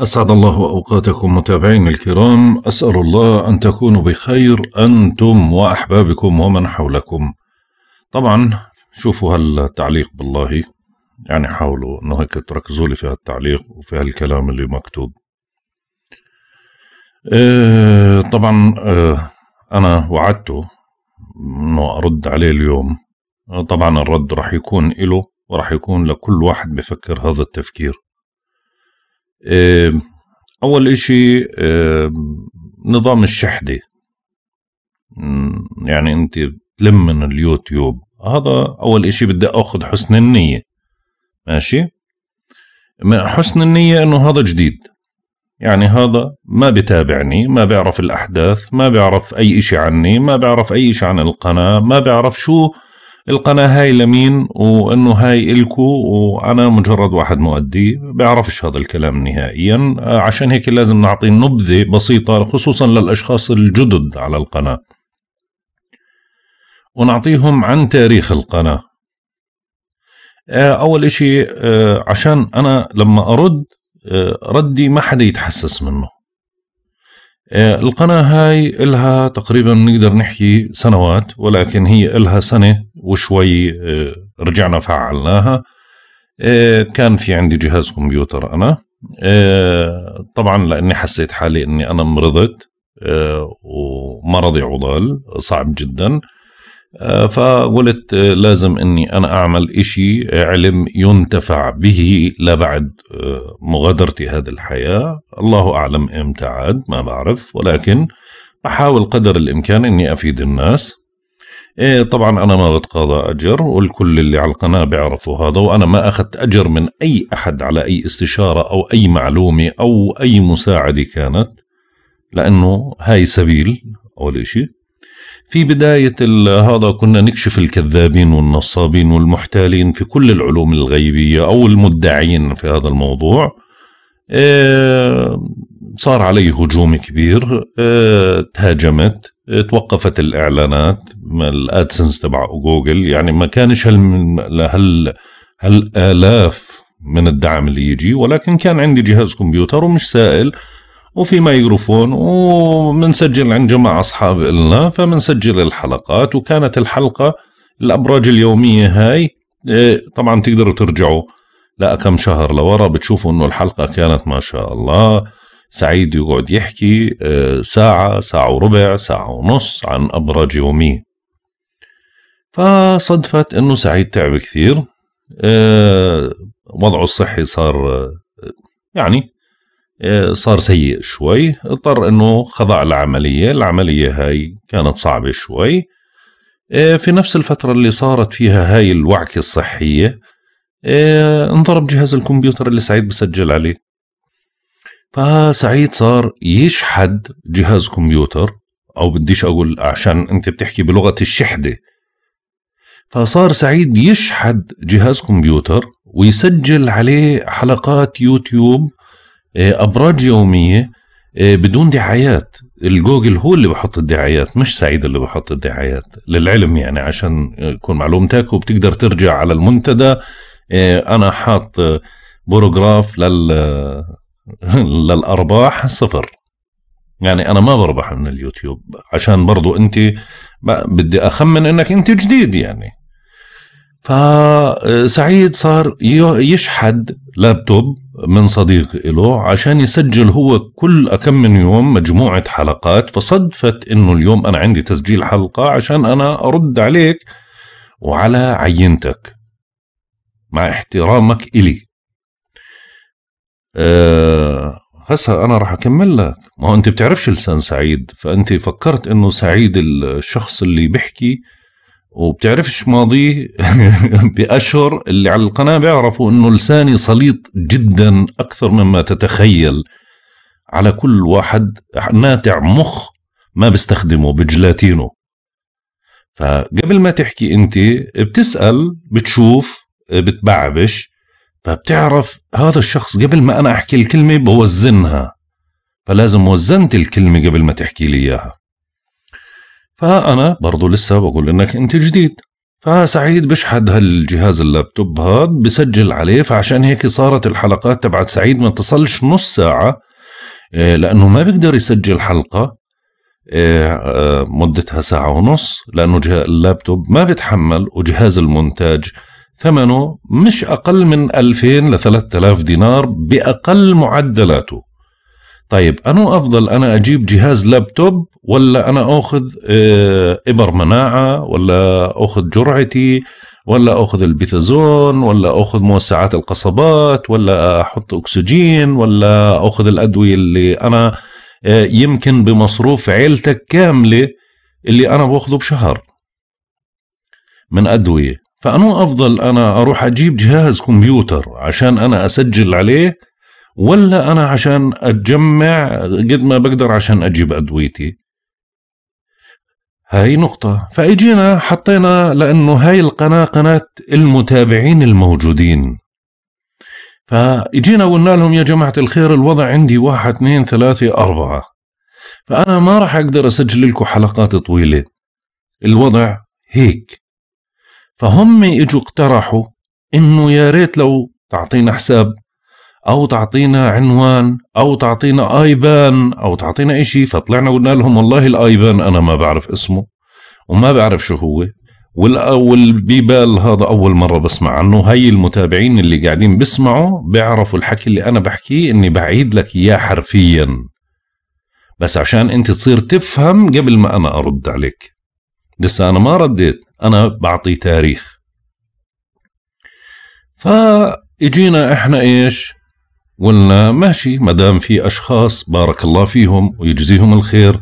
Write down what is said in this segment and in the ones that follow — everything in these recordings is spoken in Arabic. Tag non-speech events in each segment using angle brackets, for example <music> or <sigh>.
أسعد الله أوقاتكم متابعين الكرام أسأل الله أن تكونوا بخير أنتم وأحبابكم ومن حولكم طبعا شوفوا هالتعليق بالله يعني حاولوا أنه هيك تركزوا لي في هالتعليق وفي هالكلام اللي مكتوب آه، طبعا آه، أنا وعدته أنه أرد عليه اليوم طبعا الرد راح يكون إله وراح يكون لكل واحد بفكر هذا التفكير أول إشي نظام الشحدة يعني أنت تلم من اليوتيوب هذا أول إشي بدي أخذ حسن النية ماشي من حسن النية أنه هذا جديد يعني هذا ما بتابعني ما بيعرف الأحداث ما بيعرف أي إشي عني ما بيعرف أي إشي عن القناة ما بيعرف شو القناة هاي لمين وانه هاي الكو وانا مجرد واحد مؤدي بيعرفش هذا الكلام نهائيا آه، عشان هيك لازم نعطي نبذة بسيطة خصوصا للاشخاص الجدد على القناة ونعطيهم عن تاريخ القناة آه، اول اشي آه، عشان انا لما ارد ردي ما حدا يتحسس منه آه، القناة هاي إلها تقريبا نقدر نحكي سنوات ولكن هي إلها سنة وشوي آه، رجعنا فعلناها آه، كان في عندي جهاز كمبيوتر أنا طبعا لأني حسيت حالي أني أنا مرضت ومرضي عضال صعب جدا فقلت لازم اني انا اعمل اشي علم ينتفع به لبعد آه، مغادرتي هذه الحياة الله اعلم امتى عاد ما بعرف ولكن احاول قدر الامكان اني افيد الناس إيه، طبعا انا ما بتقاضى اجر والكل اللي على القناة بيعرفوا هذا وانا ما اخذت اجر من اي احد على اي استشارة او اي معلومة او اي مساعدة كانت لانه هاي سبيل اول اشي في بداية هذا كنا نكشف الكذابين والنصابين والمحتالين في كل العلوم الغيبية أو المدعين في هذا الموضوع آه، صار علي هجوم كبير آه، تهاجمت آه، توقفت الإعلانات الأدسنس تبع جوجل يعني ما كانش هال, هل, هال آلاف من الدعم اللي يجي ولكن كان عندي جهاز كمبيوتر ومش سائل وفي ميكروفون ومنسجل عند جماعة أصحاب إلنا فمنسجل الحلقات وكانت الحلقة الأبراج اليومية هاي آه، طبعا تقدروا ترجعوا لا كم شهر لورا بتشوفوا انه الحلقة كانت ما شاء الله سعيد يقعد يحكي آه، ساعة ساعة وربع ساعة ونص عن أبراج يومية فصدفت انه سعيد تعب كثير آه، وضعه الصحي صار يعني إيه، صار سيء شوي اضطر انه خضع لعملية العملية هاي كانت صعبة شوي إيه، في نفس الفترة اللي صارت فيها هاي الوعكة الصحية إيه، انضرب جهاز الكمبيوتر اللي سعيد بسجل عليه فسعيد صار يشحد جهاز كمبيوتر او بديش اقول عشان انت بتحكي بلغة الشحدة فصار سعيد يشحد جهاز كمبيوتر ويسجل عليه حلقات يوتيوب إيه، ابراج يوميه إيه، بدون دعايات الجوجل هو اللي بحط الدعايات مش سعيد اللي بحط الدعايات للعلم يعني عشان يكون معلومتك وبتقدر ترجع على المنتدى إيه، انا حاط بوروجراف لل <laughs> للارباح صفر يعني انا ما بربح من اليوتيوب عشان برضو انت بدي اخمن انك انت جديد يعني فسعيد صار يشحد لابتوب من صديق له عشان يسجل هو كل كم من يوم مجموعة حلقات فصدفت إنه اليوم أنا عندي تسجيل حلقة عشان أنا أرد عليك وعلى عينتك مع احترامك إلي أه هسا أنا راح أكمل لك ما أنت بتعرفش لسان سعيد فأنت فكرت إنه سعيد الشخص اللي بيحكي وبتعرفش ماضيه <laughs> باشهر اللي على القناه بيعرفوا انه لساني سليط جدا اكثر مما تتخيل على كل واحد ناتع مخ ما بستخدمه بجلاتينه فقبل ما تحكي انت بتسال بتشوف بتبعبش فبتعرف هذا الشخص قبل ما انا احكي الكلمه بوزنها فلازم وزنت الكلمه قبل ما تحكي لي اياها فانا برضو لسه بقول إنك أنت جديد فسعيد بشحد هالجهاز اللابتوب هاد بسجل عليه فعشان هيك صارت الحلقات تبعت سعيد ما تصلش نص ساعة إيه، لأنه ما بيقدر يسجل حلقة إيه، آه، مدتها ساعة ونص لأنه اللابتوب ما بيتحمل وجهاز المونتاج ثمنه مش أقل من 2000 ل 3000 دينار بأقل معدلاته طيب أنو أفضل أنا أجيب جهاز لابتوب ولا أنا أخذ آه، إبر مناعة ولا أخذ جرعتي ولا أخذ البيثازون ولا أخذ موسعات القصبات ولا أحط أكسجين ولا أخذ الأدوية اللي أنا آه، يمكن بمصروف عيلتك كاملة اللي أنا باخذه بشهر من أدوية فأنو أفضل أنا أروح أجيب جهاز كمبيوتر عشان أنا أسجل عليه ولا انا عشان اتجمع قد ما بقدر عشان اجيب ادويتي هاي نقطة فاجينا حطينا لانه هاي القناة قناة المتابعين الموجودين فاجينا وقلنا لهم يا جماعة الخير الوضع عندي واحد اثنين ثلاثة أربعة فأنا ما راح أقدر أسجل لكم حلقات طويلة الوضع هيك فهم اجوا اقترحوا انه يا ريت لو تعطينا حساب او تعطينا عنوان او تعطينا ايبان او تعطينا اشي فطلعنا قلنا لهم والله الايبان انا ما بعرف اسمه وما بعرف شو هو والاول بيبال هذا اول مره بسمع عنه هي المتابعين اللي قاعدين بيسمعوا بيعرفوا الحكي اللي انا بحكيه اني بعيد لك اياه حرفيا بس عشان انت تصير تفهم قبل ما انا ارد عليك لسه انا ما رديت انا بعطي تاريخ فاجينا احنا ايش قلنا ماشي ما دام في اشخاص بارك الله فيهم ويجزيهم الخير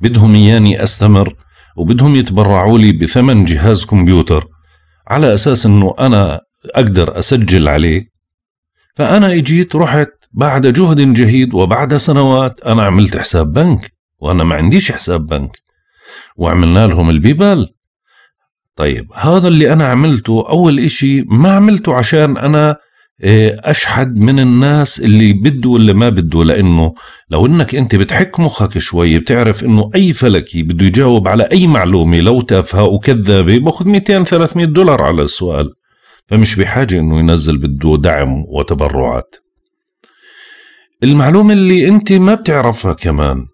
بدهم اياني استمر وبدهم يتبرعوا لي بثمن جهاز كمبيوتر على اساس انه انا اقدر اسجل عليه فانا اجيت رحت بعد جهد جهيد وبعد سنوات انا عملت حساب بنك وانا ما عنديش حساب بنك وعملنا لهم البيبال طيب هذا اللي انا عملته اول اشي ما عملته عشان انا آه، اشحد من الناس اللي بده ولا ما بده لانه لو انك انت بتحك مخك شوي بتعرف انه اي فلكي بده يجاوب على اي معلومه لو تافهه وكذابه باخذ 200 300 دولار على السؤال فمش بحاجه انه ينزل بده دعم وتبرعات المعلومه اللي انت ما بتعرفها كمان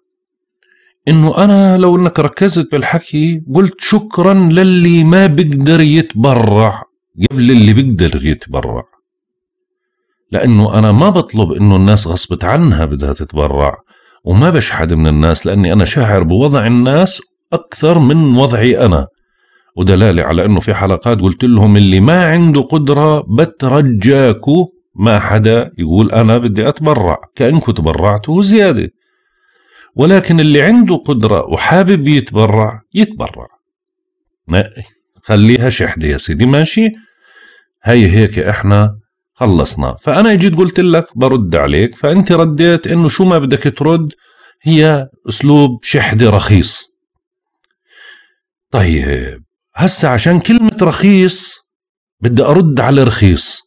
انه انا لو انك ركزت بالحكي قلت شكرا للي ما بقدر يتبرع قبل اللي بقدر يتبرع لأنه أنا ما بطلب إنه الناس غصبت عنها بدها تتبرع وما بشحد من الناس لأني أنا شاعر بوضع الناس أكثر من وضعي أنا ودلالة على أنه في حلقات قلت لهم اللي ما عنده قدرة بترجاكوا ما حدا يقول أنا بدي أتبرع كأنكم تبرعتوا زيادة ولكن اللي عنده قدرة وحابب يتبرع يتبرع خليها شحدة يا سيدي ماشي هي هيك احنا خلصنا فأنا جيت قلت لك برد عليك فأنت رديت أنه شو ما بدك ترد هي أسلوب شحدة رخيص طيب هسا عشان كلمة رخيص بدي أرد على رخيص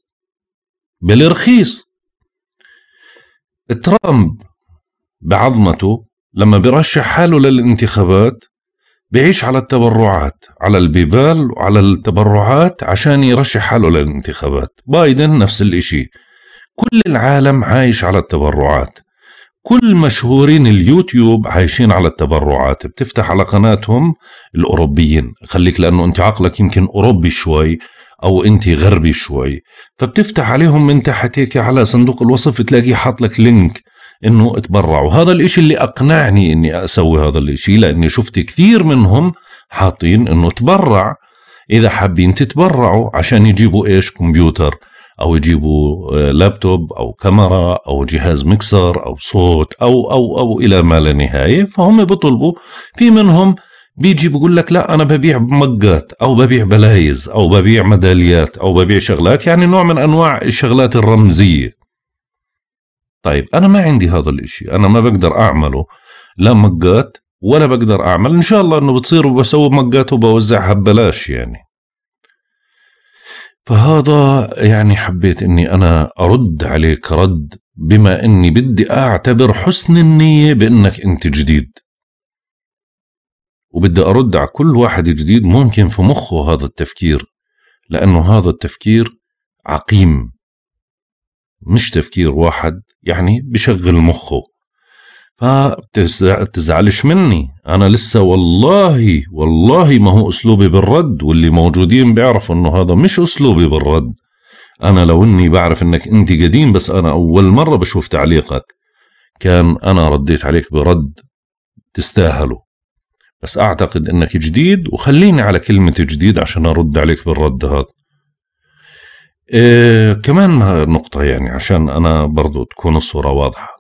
بالرخيص ترامب بعظمته لما برشح حاله للانتخابات بيعيش على التبرعات على البيبال وعلى التبرعات عشان يرشح حاله للانتخابات بايدن نفس الإشي كل العالم عايش على التبرعات كل مشهورين اليوتيوب عايشين على التبرعات بتفتح على قناتهم الأوروبيين خليك لأنه أنت عقلك يمكن أوروبي شوي أو أنت غربي شوي فبتفتح عليهم من تحت هيك على صندوق الوصف بتلاقيه حاط لك لينك انه اتبرعوا هذا الاشي اللي اقنعني اني اسوي هذا الاشي لاني شفت كثير منهم حاطين انه تبرع اذا حابين تتبرعوا عشان يجيبوا ايش كمبيوتر او يجيبوا آه، لابتوب او كاميرا او جهاز مكسر او صوت او او او الى ما لا نهايه فهم بيطلبوا في منهم بيجي بقول لك لا انا ببيع مقات او ببيع بلايز او ببيع ميداليات او ببيع شغلات يعني نوع من انواع الشغلات الرمزيه طيب انا ما عندي هذا الاشي انا ما بقدر اعمله لا مقات ولا بقدر اعمل ان شاء الله انه بتصير وبسوي مقات وبوزعها ببلاش يعني فهذا يعني حبيت اني انا ارد عليك رد بما اني بدي اعتبر حسن النية بانك انت جديد وبدي ارد على كل واحد جديد ممكن في مخه هذا التفكير لانه هذا التفكير عقيم مش تفكير واحد يعني بشغل مخه فبتزعلش مني انا لسه والله والله ما هو اسلوبي بالرد واللي موجودين بيعرفوا انه هذا مش اسلوبي بالرد انا لو اني بعرف انك انت قديم بس انا اول مره بشوف تعليقك كان انا رديت عليك برد تستاهله بس اعتقد انك جديد وخليني على كلمه جديد عشان ارد عليك بالرد هذا إيه كمان نقطة يعني عشان أنا برضو تكون الصورة واضحة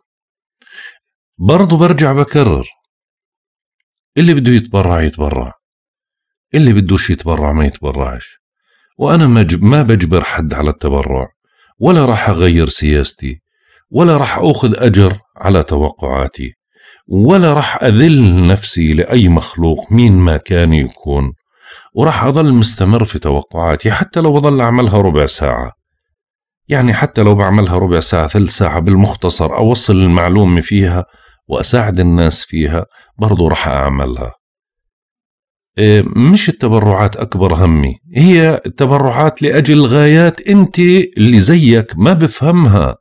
برضو برجع بكرر اللي بده يتبرع يتبرع اللي بدوش يتبرع ما يتبرعش وأنا ما بجبر حد على التبرع ولا راح أغير سياستي ولا راح أخذ أجر على توقعاتي ولا راح أذل نفسي لأي مخلوق مين ما كان يكون وراح أظل مستمر في توقعاتي حتى لو بظل أعملها ربع ساعة يعني حتى لو بعملها ربع ساعة ثلث ساعة بالمختصر أوصل المعلومة فيها وأساعد الناس فيها برضو راح أعملها إيه، مش التبرعات أكبر همي هي التبرعات لأجل غايات أنت اللي زيك ما بفهمها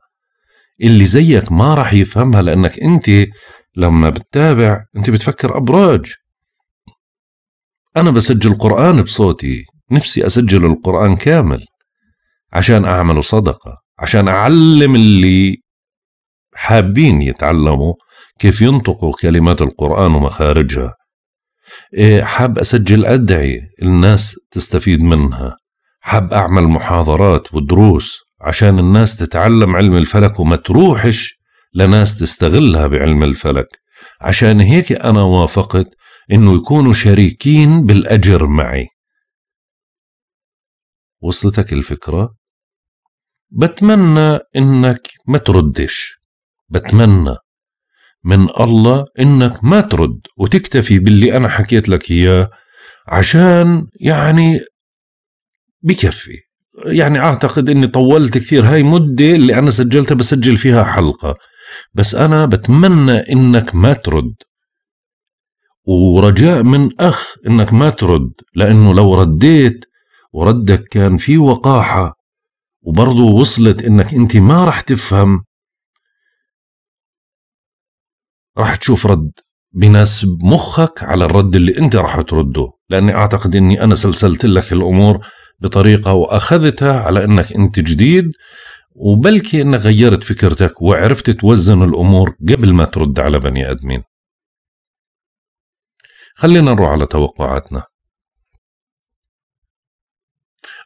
اللي زيك ما راح يفهمها لأنك أنت لما بتتابع أنت بتفكر أبراج أنا بسجل قرآن بصوتي نفسي أسجل القرآن كامل عشان أعمله صدقة عشان أعلم اللي حابين يتعلموا كيف ينطقوا كلمات القرآن ومخارجها إيه، حاب أسجل أدعية الناس تستفيد منها حاب أعمل محاضرات ودروس عشان الناس تتعلم علم الفلك وما تروحش لناس تستغلها بعلم الفلك عشان هيك أنا وافقت انه يكونوا شريكين بالاجر معي وصلتك الفكره بتمنى انك ما تردش بتمنى من الله انك ما ترد وتكتفي باللي انا حكيت لك اياه عشان يعني بكفي يعني اعتقد اني طولت كثير هاي مده اللي انا سجلتها بسجل فيها حلقه بس انا بتمنى انك ما ترد ورجاء من أخ إنك ما ترد لأنه لو رديت وردك كان في وقاحة وبرضه وصلت إنك أنت ما رح تفهم رح تشوف رد بناسب مخك على الرد اللي أنت رح ترده لأني أعتقد أني أنا سلسلت لك الأمور بطريقة وأخذتها على أنك أنت جديد وبلكي أنك غيرت فكرتك وعرفت توزن الأمور قبل ما ترد على بني أدمين خلينا نروح على توقعاتنا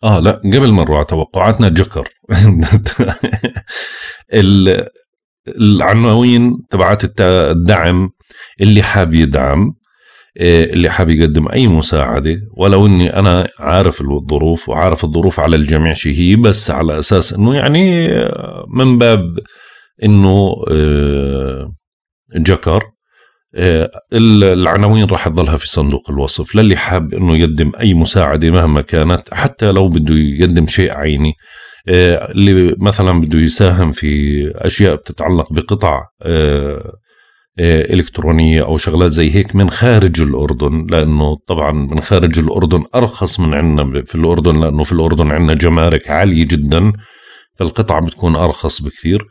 اه لا قبل ما نروح على توقعاتنا جكر <laughs> العناوين تبعات الدعم اللي حاب يدعم آه، اللي حاب يقدم اي مساعده ولو اني انا عارف الظروف وعارف الظروف على الجميع شو هي بس على اساس انه يعني آه، من باب انه آه، جكر آه، العناوين راح تظلها في صندوق الوصف للي حاب انه يقدم اي مساعده مهما كانت حتى لو بده يقدم شيء عيني آه، اللي مثلا بده يساهم في اشياء بتتعلق بقطع آه، الكترونيه او شغلات زي هيك من خارج الاردن لانه طبعا من خارج الاردن ارخص من عندنا في الاردن لانه في الاردن عندنا جمارك عاليه جدا فالقطعة بتكون ارخص بكثير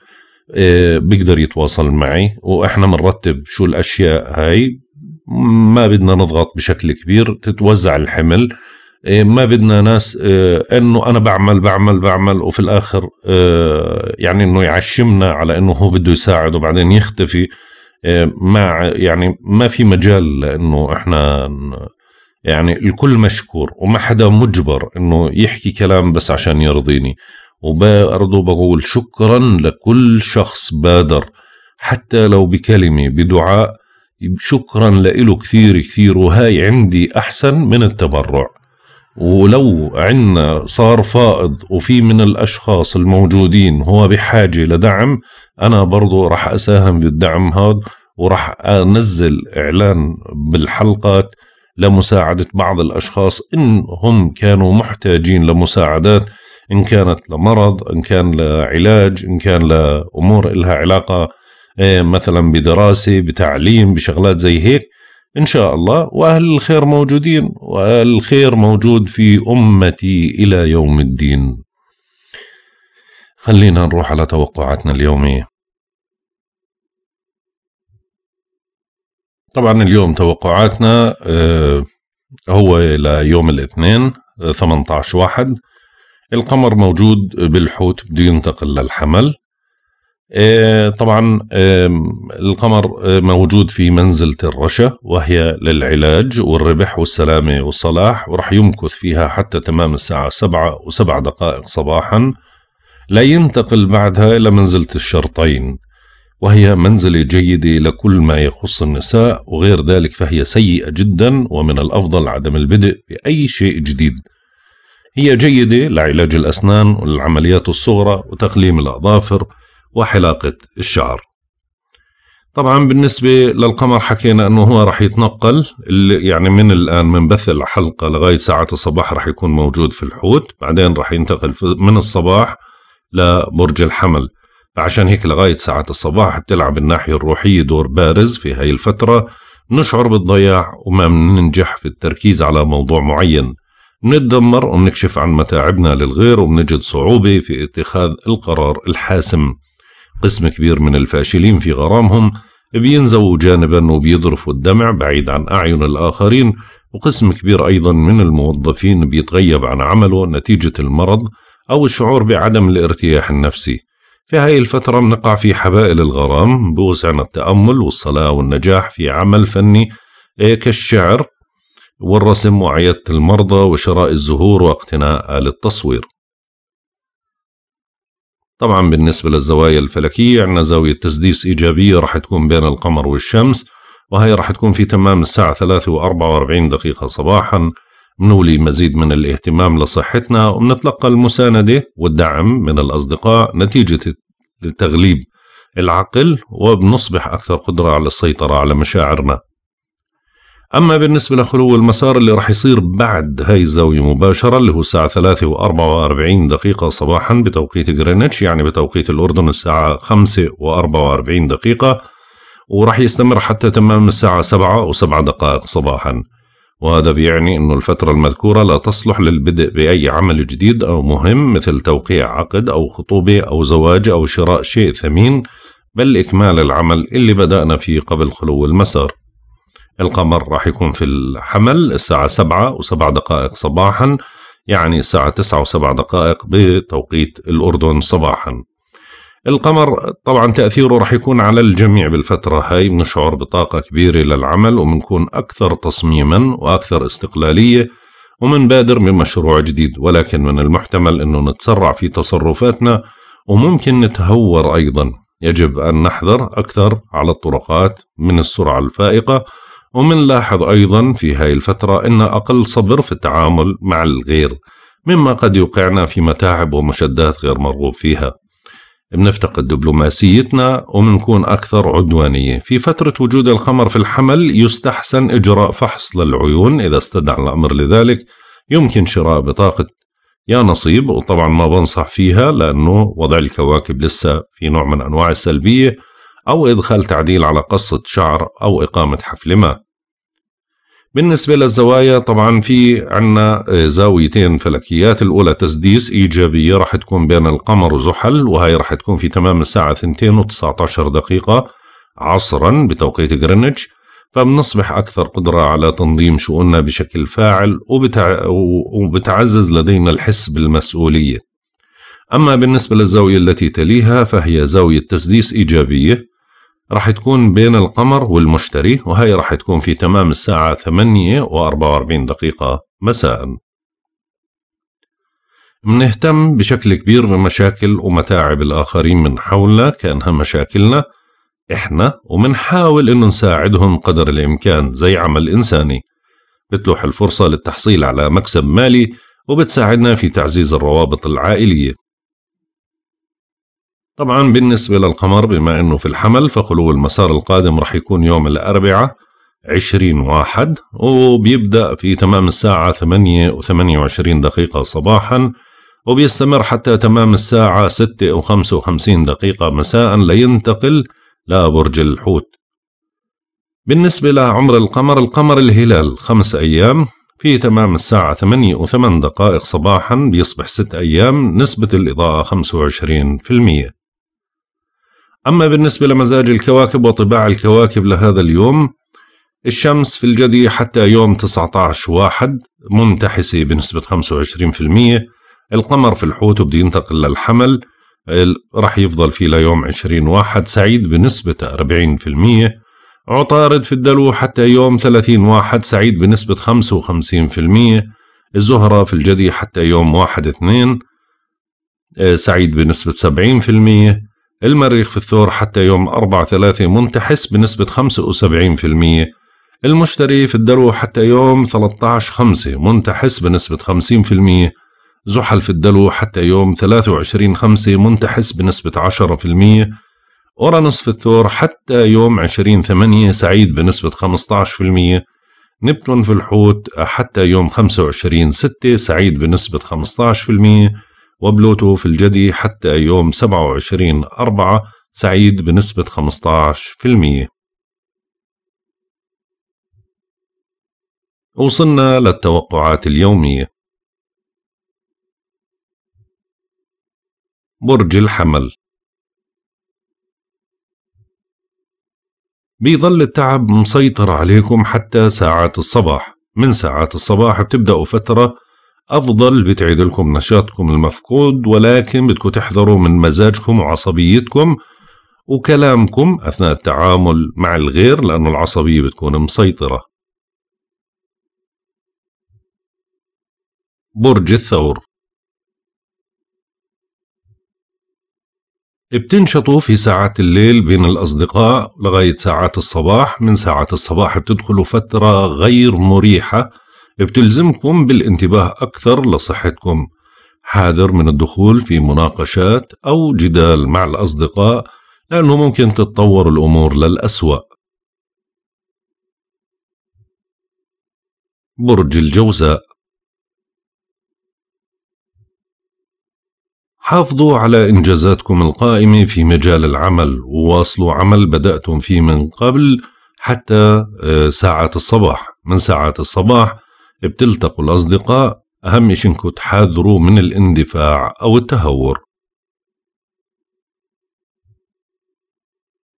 آه، بيقدر يتواصل معي واحنا بنرتب شو الاشياء هاي ما بدنا نضغط بشكل كبير تتوزع الحمل آه، ما بدنا ناس آه، انه انا بعمل بعمل بعمل وفي الاخر يعني انه يعشمنا على انه هو بده يساعد وبعدين يختفي ما يعني ما في مجال لانه احنا يعني الكل مشكور وما حدا مجبر انه يحكي كلام بس عشان يرضيني وبرضه بقول شكرا لكل شخص بادر حتى لو بكلمة بدعاء شكرا لإله كثير كثير وهاي عندي أحسن من التبرع ولو عنا صار فائض وفي من الأشخاص الموجودين هو بحاجة لدعم أنا برضو رح أساهم بالدعم هذا ورح أنزل إعلان بالحلقات لمساعدة بعض الأشخاص إن هم كانوا محتاجين لمساعدات إن كانت لمرض إن كان لعلاج إن كان لأمور إلها علاقة إيه، مثلا بدراسة بتعليم بشغلات زي هيك إن شاء الله وأهل الخير موجودين وأهل الخير موجود في أمتي إلى يوم الدين خلينا نروح على توقعاتنا اليومية طبعا اليوم توقعاتنا آه، هو ليوم الاثنين 18 آه، واحد القمر موجود بالحوت بده ينتقل للحمل آه، طبعا القمر آه، موجود في منزلة الرشا وهي للعلاج والربح والسلامة والصلاح ورح يمكث فيها حتى تمام الساعة سبعة وسبع دقائق صباحا لا ينتقل بعدها إلى منزلة الشرطين وهي منزلة جيدة لكل ما يخص النساء وغير ذلك فهي سيئة جدا ومن الأفضل عدم البدء بأي شيء جديد هي جيدة لعلاج الأسنان والعمليات الصغرى وتقليم الأظافر وحلاقة الشعر طبعا بالنسبة للقمر حكينا أنه هو رح يتنقل يعني من الآن من بث الحلقة لغاية ساعة الصباح رح يكون موجود في الحوت بعدين رح ينتقل من الصباح لبرج الحمل فعشان هيك لغاية ساعة الصباح بتلعب الناحية الروحية دور بارز في هاي الفترة نشعر بالضياع وما بننجح في التركيز على موضوع معين نتدمر ونكشف عن متاعبنا للغير ونجد صعوبة في اتخاذ القرار الحاسم قسم كبير من الفاشلين في غرامهم بينزووا جانبا وبيضرفوا الدمع بعيد عن أعين الآخرين وقسم كبير أيضا من الموظفين بيتغيب عن عمله نتيجة المرض أو الشعور بعدم الارتياح النفسي في هاي الفترة بنقع في حبائل الغرام بوسعنا التأمل والصلاة والنجاح في عمل فني إيه كالشعر والرسم وعيادة المرضى وشراء الزهور واقتناء آلة التصوير طبعا بالنسبة للزوايا الفلكية عندنا زاوية تسديس إيجابية راح تكون بين القمر والشمس وهي راح تكون في تمام الساعة 3 و 44 دقيقة صباحا بنولي مزيد من الاهتمام لصحتنا وبنتلقى المساندة والدعم من الأصدقاء نتيجة تغليب العقل وبنصبح أكثر قدرة على السيطرة على مشاعرنا أما بالنسبة لخلو المسار اللي راح يصير بعد هاي الزاوية مباشرة اللي هو الساعة 3 و44 دقيقة صباحا بتوقيت غرينتش يعني بتوقيت الأردن الساعة 5 و44 دقيقة وراح يستمر حتى تمام الساعة 7 و7 دقائق صباحا وهذا بيعني أنه الفترة المذكورة لا تصلح للبدء بأي عمل جديد أو مهم مثل توقيع عقد أو خطوبة أو زواج أو شراء شيء ثمين بل إكمال العمل اللي بدأنا فيه قبل خلو المسار القمر راح يكون في الحمل الساعة سبعة وسبع دقائق صباحا يعني الساعة تسعة وسبع دقائق بتوقيت الأردن صباحا القمر طبعا تأثيره راح يكون على الجميع بالفترة هاي بنشعر بطاقة كبيرة للعمل وبنكون أكثر تصميما وأكثر استقلالية ومنبادر بمشروع جديد ولكن من المحتمل أنه نتسرع في تصرفاتنا وممكن نتهور أيضا يجب أن نحذر أكثر على الطرقات من السرعة الفائقة ومنلاحظ أيضا في هاي الفترة أن أقل صبر في التعامل مع الغير مما قد يوقعنا في متاعب ومشدات غير مرغوب فيها بنفتقد دبلوماسيتنا ومنكون أكثر عدوانية في فترة وجود القمر في الحمل يستحسن إجراء فحص للعيون إذا استدعى الأمر لذلك يمكن شراء بطاقة يا نصيب وطبعا ما بنصح فيها لأنه وضع الكواكب لسه في نوع من أنواع السلبية أو إدخال تعديل على قصة شعر أو إقامة حفل ما بالنسبة للزوايا طبعا في عنا آه، زاويتين فلكيات الأولى تسديس إيجابية راح تكون بين القمر وزحل وهي راح تكون في تمام الساعة 2 و19 دقيقة عصرا بتوقيت جرينتش فبنصبح أكثر قدرة على تنظيم شؤوننا بشكل فاعل وبتع... وبتعزز لدينا الحس بالمسؤولية أما بالنسبة للزاوية التي تليها فهي زاوية تسديس إيجابية راح تكون بين القمر والمشتري وهي راح تكون في تمام الساعة 8 و44 دقيقة مساء منهتم بشكل كبير بمشاكل ومتاعب الآخرين من حولنا كأنها مشاكلنا إحنا ومنحاول إنه نساعدهم قدر الإمكان زي عمل إنساني بتلوح الفرصة للتحصيل على مكسب مالي وبتساعدنا في تعزيز الروابط العائلية طبعا بالنسبة للقمر بما أنه في الحمل فخلو المسار القادم رح يكون يوم الأربعاء عشرين واحد وبيبدأ في تمام الساعة ثمانية وثمانية وعشرين دقيقة صباحا وبيستمر حتى تمام الساعة ستة وخمسة وخمسين دقيقة مساء لينتقل لبرج الحوت بالنسبة لعمر القمر القمر الهلال خمس أيام في تمام الساعة ثمانية وثمان دقائق صباحا بيصبح ست أيام نسبة الإضاءة وعشرين المئة أما بالنسبة لمزاج الكواكب وطباع الكواكب لهذا اليوم الشمس في الجدي حتى يوم 19 واحد منتحسة بنسبة 25% القمر في الحوت وبدي ينتقل للحمل راح يفضل فيه ليوم 20 واحد سعيد بنسبة 40% عطارد في الدلو حتى يوم 30 واحد سعيد بنسبة 55% الزهرة في الجدي حتى يوم واحد اثنين آه، سعيد بنسبة 70% المريخ في الثور حتى يوم 4 3 منتحس بنسبة 75% المشتري في الدلو حتى يوم 13 5 منتحس بنسبة 50% زحل في الدلو حتى يوم 23 5 منتحس بنسبة 10% أورانوس في الثور حتى يوم 20 8 سعيد بنسبة 15% نبتون في الحوت حتى يوم 25 6 سعيد بنسبة 15% وبلوتو في الجدي حتى يوم 27 أربعة سعيد بنسبة 15% وصلنا للتوقعات اليومية برج الحمل بيظل التعب مسيطر عليكم حتى ساعات الصباح من ساعات الصباح بتبدأوا فترة أفضل بتعيد لكم نشاطكم المفقود ولكن بدكم تحذروا من مزاجكم وعصبيتكم وكلامكم أثناء التعامل مع الغير لأنه العصبية بتكون مسيطرة برج الثور بتنشطوا في ساعات الليل بين الأصدقاء لغاية ساعات الصباح من ساعات الصباح بتدخلوا فترة غير مريحة بتلزمكم بالانتباه أكثر لصحتكم حاذر من الدخول في مناقشات أو جدال مع الأصدقاء لأنه ممكن تتطور الأمور للأسوأ برج الجوزاء حافظوا على إنجازاتكم القائمة في مجال العمل وواصلوا عمل بدأتم فيه من قبل حتى آه، ساعات الصباح من ساعات الصباح بتلتقوا الأصدقاء أهم شيء إنكم تحاذروا من الاندفاع أو التهور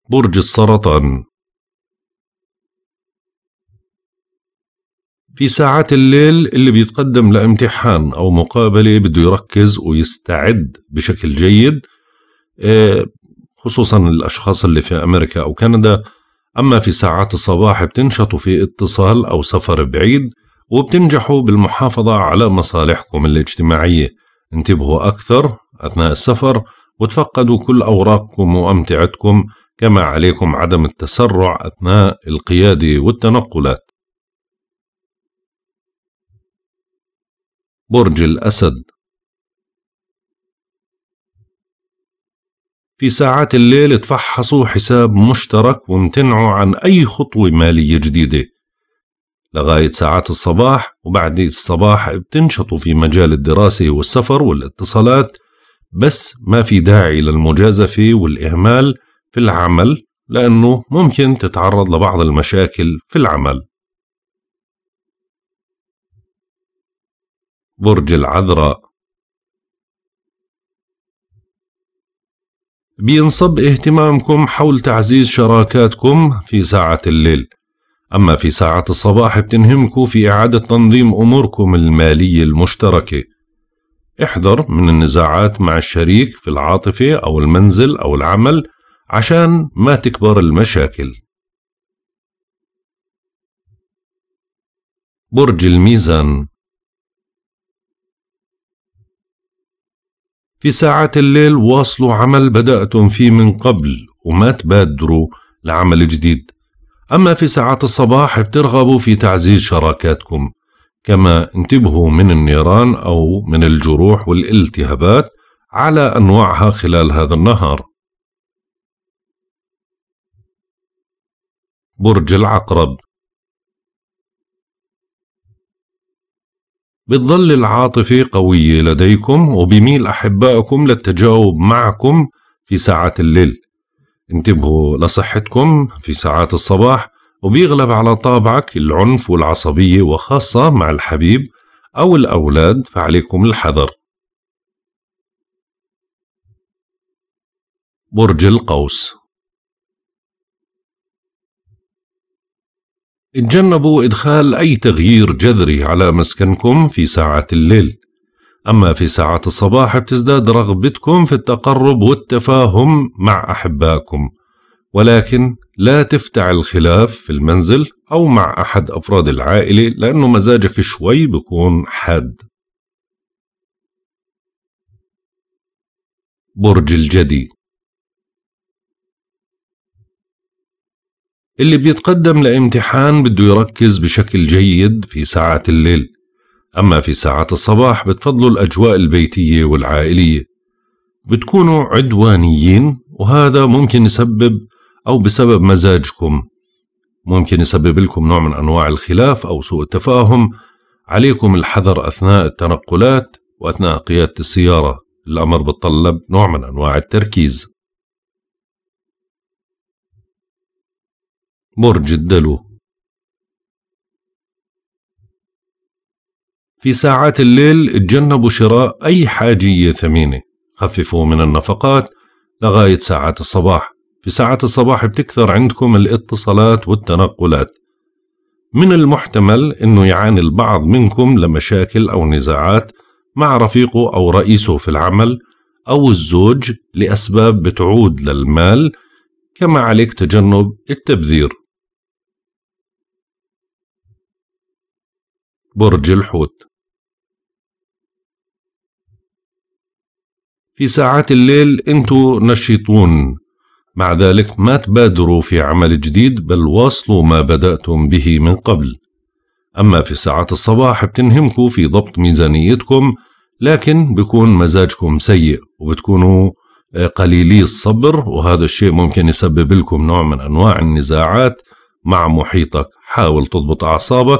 برج السرطان في ساعات الليل اللي بيتقدم لامتحان أو مقابلة بده يركز ويستعد بشكل جيد آه، خصوصا الأشخاص اللي في أمريكا أو كندا أما في ساعات الصباح بتنشطوا في اتصال أو سفر بعيد وبتنجحوا بالمحافظة على مصالحكم الاجتماعية انتبهوا أكثر أثناء السفر وتفقدوا كل أوراقكم وأمتعتكم كما عليكم عدم التسرع أثناء القيادة والتنقلات برج الأسد في ساعات الليل تفحصوا حساب مشترك وامتنعوا عن أي خطوة مالية جديدة لغاية ساعات الصباح وبعد الصباح بتنشطوا في مجال الدراسة والسفر والاتصالات بس ما في داعي للمجازفة والإهمال في العمل لأنه ممكن تتعرض لبعض المشاكل في العمل برج العذراء بينصب اهتمامكم حول تعزيز شراكاتكم في ساعة الليل أما في ساعة الصباح بتنهمكوا في إعادة تنظيم أموركم المالية المشتركة احذر من النزاعات مع الشريك في العاطفة أو المنزل أو العمل عشان ما تكبر المشاكل برج الميزان في ساعات الليل واصلوا عمل بدأتم فيه من قبل وما تبادروا لعمل جديد أما في ساعات الصباح بترغبوا في تعزيز شراكاتكم كما انتبهوا من النيران أو من الجروح والالتهابات على أنواعها خلال هذا النهار برج العقرب بتظل العاطفة قوية لديكم وبميل أحبائكم للتجاوب معكم في ساعات الليل انتبهوا لصحتكم في ساعات الصباح وبيغلب على طابعك العنف والعصبية وخاصة مع الحبيب أو الأولاد فعليكم الحذر برج القوس اتجنبوا إدخال أي تغيير جذري على مسكنكم في ساعات الليل أما في ساعات الصباح بتزداد رغبتكم في التقرب والتفاهم مع أحبائكم ولكن لا تفتع الخلاف في المنزل أو مع أحد أفراد العائلة لأنه مزاجك شوي بكون حاد برج الجدي اللي بيتقدم لامتحان بده يركز بشكل جيد في ساعات الليل أما في ساعات الصباح بتفضلوا الأجواء البيتية والعائلية بتكونوا عدوانيين وهذا ممكن يسبب أو بسبب مزاجكم ممكن يسبب لكم نوع من أنواع الخلاف أو سوء التفاهم عليكم الحذر أثناء التنقلات وأثناء قيادة السيارة الأمر بتطلب نوع من أنواع التركيز برج الدلو في ساعات الليل اتجنبوا شراء أي حاجية ثمينة خففوا من النفقات لغاية ساعات الصباح في ساعات الصباح بتكثر عندكم الاتصالات والتنقلات من المحتمل أنه يعاني البعض منكم لمشاكل أو نزاعات مع رفيقه أو رئيسه في العمل أو الزوج لأسباب بتعود للمال كما عليك تجنب التبذير برج الحوت في ساعات الليل انتوا نشيطون مع ذلك ما تبادروا في عمل جديد بل واصلوا ما بدأتم به من قبل أما في ساعات الصباح بتنهمكوا في ضبط ميزانيتكم لكن بكون مزاجكم سيء وبتكونوا آه، قليلي الصبر وهذا الشيء ممكن يسبب لكم نوع من أنواع النزاعات مع محيطك حاول تضبط أعصابك